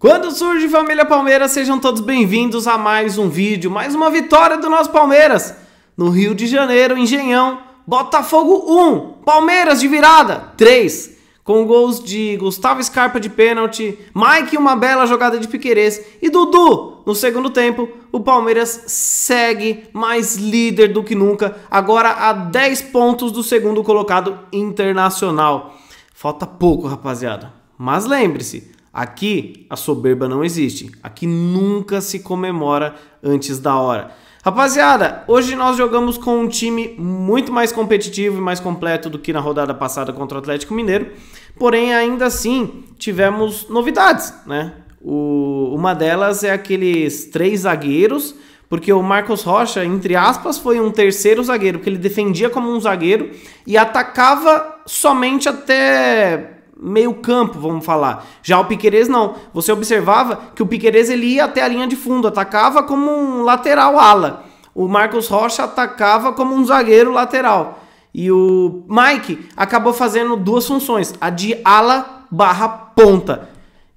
Quando surge Família Palmeiras, sejam todos bem-vindos a mais um vídeo, mais uma vitória do nosso Palmeiras. No Rio de Janeiro, Engenhão, Botafogo 1, Palmeiras de virada 3, com gols de Gustavo Scarpa de pênalti, Mike uma bela jogada de Piquerez e Dudu. No segundo tempo, o Palmeiras segue mais líder do que nunca, agora a 10 pontos do segundo colocado internacional. Falta pouco, rapaziada. Mas lembre-se, Aqui a soberba não existe. Aqui nunca se comemora antes da hora. Rapaziada, hoje nós jogamos com um time muito mais competitivo e mais completo do que na rodada passada contra o Atlético Mineiro. Porém, ainda assim, tivemos novidades, né? O, uma delas é aqueles três zagueiros, porque o Marcos Rocha, entre aspas, foi um terceiro zagueiro, porque ele defendia como um zagueiro e atacava somente até meio campo, vamos falar. Já o Piquerez não. Você observava que o Piquerez ele ia até a linha de fundo, atacava como um lateral ala. O Marcos Rocha atacava como um zagueiro lateral. E o Mike acabou fazendo duas funções, a de ala barra ponta.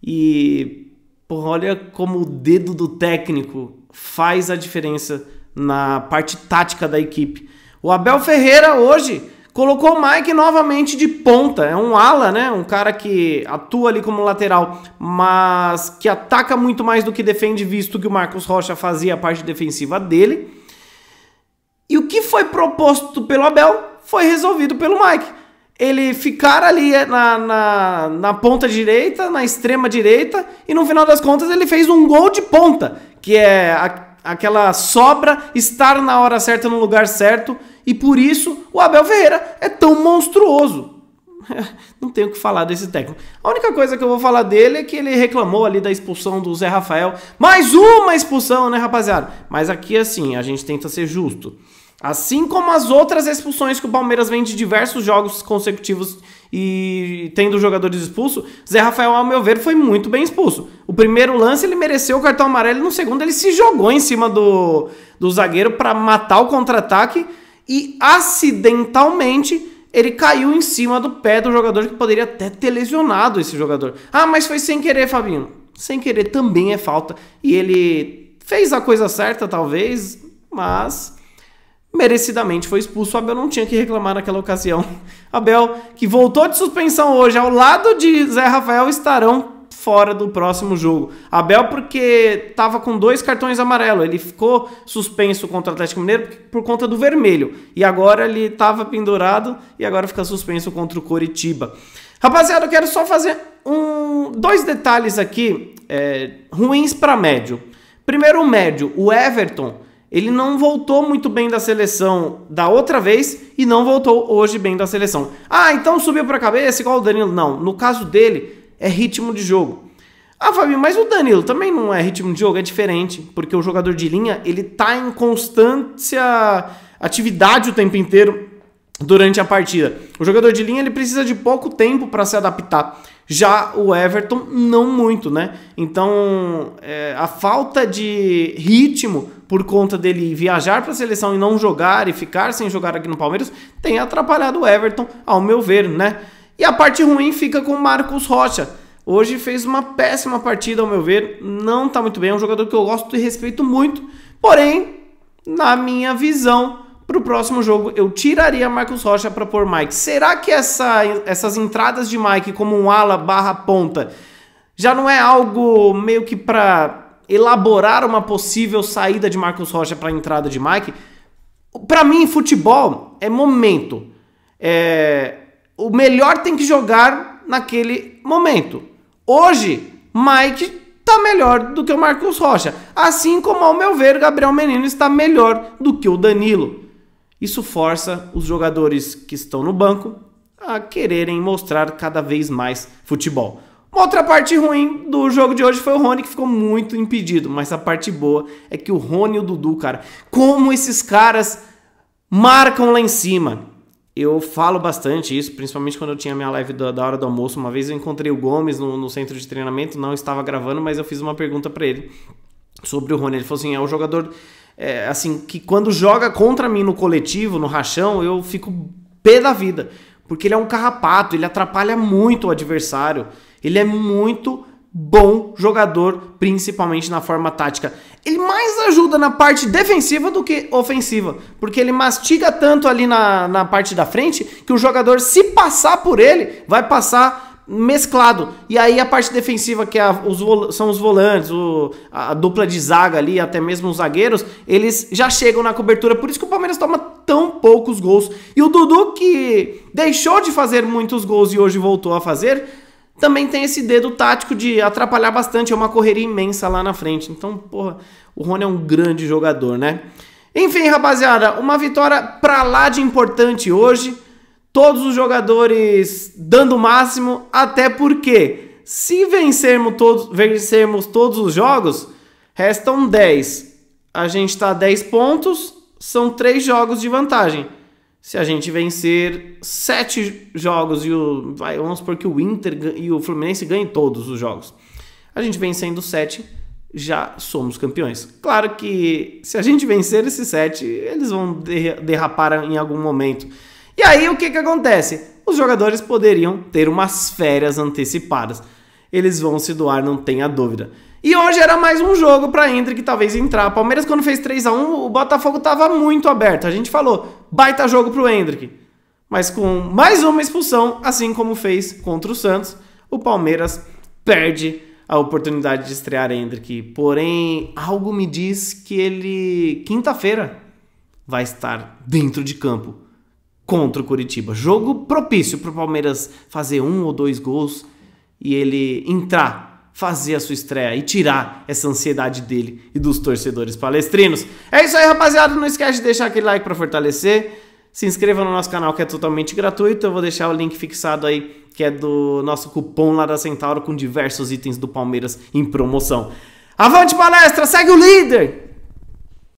E porra, olha como o dedo do técnico faz a diferença na parte tática da equipe. O Abel Ferreira hoje Colocou o Mike novamente de ponta, é um ala, né? Um cara que atua ali como lateral, mas que ataca muito mais do que defende, visto que o Marcos Rocha fazia a parte defensiva dele. E o que foi proposto pelo Abel foi resolvido pelo Mike. Ele ficar ali é, na, na, na, ponta direita, na extrema direita, e no final das contas ele fez um gol de ponta, que é aquela sobra estar na hora certa no lugar certo e por isso o Abel Ferreira é tão monstruoso. Não tenho o que falar desse técnico. A única coisa que eu vou falar dele é que ele reclamou ali da expulsão do Zé Rafael. Mais uma expulsão, né, rapaziada? Mas aqui, assim, a gente tenta ser justo. Assim como as outras expulsões que o Palmeiras vem de diversos jogos consecutivos e tendo jogadores expulsos, Zé Rafael, ao meu ver, foi muito bem expulso. O primeiro lance ele mereceu o cartão amarelo, no segundo ele se jogou em cima do, do zagueiro para matar o contra-ataque e acidentalmente ele caiu em cima do pé do jogador que poderia até ter lesionado esse jogador. Ah, mas foi sem querer, Fabinho. Sem querer também é falta. E ele fez a coisa certa, talvez, mas merecidamente foi expulso. O Abel não tinha que reclamar naquela ocasião. Abel, que voltou de suspensão hoje, ao lado de Zé Rafael, estarão fora do próximo jogo. Abel, porque estava com dois cartões amarelos, ele ficou suspenso contra o Atlético Mineiro por conta do vermelho. E agora ele estava pendurado e agora fica suspenso contra o Coritiba. Rapaziada, eu quero só fazer um, dois detalhes aqui é, ruins para médio. Primeiro, o médio, o Everton ele não voltou muito bem da seleção da outra vez e não voltou hoje bem da seleção. Ah, então subiu para a cabeça igual o Danilo. Não, no caso dele é ritmo de jogo. Ah, Fabinho, mas o Danilo também não é ritmo de jogo, é diferente, porque o jogador de linha, ele tá em constância atividade o tempo inteiro durante a partida. O jogador de linha, ele precisa de pouco tempo para se adaptar. Já o Everton, não muito, né? Então, é, a falta de ritmo por conta dele viajar para a seleção e não jogar e ficar sem jogar aqui no Palmeiras tem atrapalhado o Everton, ao meu ver, né? E a parte ruim fica com o Marcos Rocha. Hoje fez uma péssima partida, ao meu ver, não está muito bem. É um jogador que eu gosto e respeito muito, porém, na minha visão, para o próximo jogo, eu tiraria Marcos Rocha para pôr Mike. Será que essa, essas entradas de Mike como um ala barra ponta já não é algo meio que para elaborar uma possível saída de Marcos Rocha para a entrada de Mike? Para mim, futebol é momento. É... O melhor tem que jogar naquele momento. Hoje, Mike está melhor do que o Marcos Rocha. Assim como, ao meu ver, Gabriel Menino está melhor do que o Danilo. Isso força os jogadores que estão no banco a quererem mostrar cada vez mais futebol. Uma outra parte ruim do jogo de hoje foi o Rony, que ficou muito impedido. Mas a parte boa é que o Rony e o Dudu, cara, como esses caras marcam lá em cima. Eu falo bastante isso, principalmente quando eu tinha minha live da, hora do almoço. Uma vez eu encontrei o Gomes no, no centro de treinamento, não estava gravando, mas eu fiz uma pergunta para ele sobre o Rony. Ele falou assim: é o jogador é, assim, que quando joga contra mim no coletivo, no rachão, eu fico pé da vida. Porque ele é um carrapato, ele atrapalha muito o adversário. Ele é muito bom jogador, principalmente na forma tática. Ele mais ajuda na parte defensiva do que ofensiva, porque ele mastiga tanto ali na, na parte da frente que o jogador, se passar por ele, vai passar mesclado. E aí a parte defensiva, que é a, os são os volantes, o, a dupla de zaga ali, até mesmo os zagueiros, eles já chegam na cobertura. Por isso que o Palmeiras toma tão poucos gols. E o Dudu, que deixou de fazer muitos gols e hoje voltou a fazer, também tem esse dedo tático de atrapalhar bastante. É uma correria imensa lá na frente. Então, porra, o Rony é um grande jogador, né? Enfim, rapaziada, uma vitória pra lá de importante hoje todos os jogadores dando o máximo, até porque se vencermos todos, vencermos todos os jogos, restam 10. A gente está a 10 pontos, são 3 jogos de vantagem. Se a gente vencer 7 jogos e o. Vai, vamos supor que o Inter e o Fluminense ganhem todos os jogos. A gente vencendo 7, já somos campeões. Claro que se a gente vencer esses 7, eles vão derrapar em algum momento. E aí o que, que acontece? Os jogadores poderiam ter umas férias antecipadas. Eles vão se doar, não tenha dúvida. E hoje era mais um jogo para Hendrick talvez entrar. Palmeiras quando fez 3 a 1, o Botafogo tava muito aberto. A gente falou, baita jogo pro Hendrick. Mas com mais uma expulsão, assim como fez contra o Santos, o Palmeiras perde a oportunidade de estrear Hendrick. Porém, algo me diz que ele quinta-feira vai estar dentro de campo contra o Curitiba. Jogo propício para o Palmeiras fazer um ou dois gols e ele entrar, fazer a sua estreia e tirar essa ansiedade dele e dos torcedores palestrinos. É isso aí, rapaziada. Não esquece de deixar aquele like para fortalecer. Se inscreva no nosso canal que é totalmente gratuito. Eu vou deixar o link fixado aí, que é do nosso cupom lá da Centauro com diversos itens do Palmeiras em promoção. Avante palestra, segue o líder!